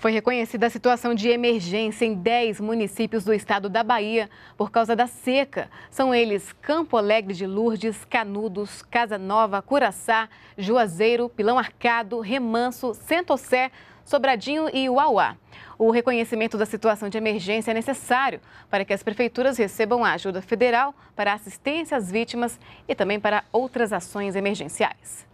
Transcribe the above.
Foi reconhecida a situação de emergência em 10 municípios do estado da Bahia por causa da seca. São eles Campo Alegre de Lourdes, Canudos, Casa Nova, Curaçá, Juazeiro, Pilão Arcado, Remanso, Sentossé, Sobradinho e Uauá. O reconhecimento da situação de emergência é necessário para que as prefeituras recebam a ajuda federal para assistência às vítimas e também para outras ações emergenciais.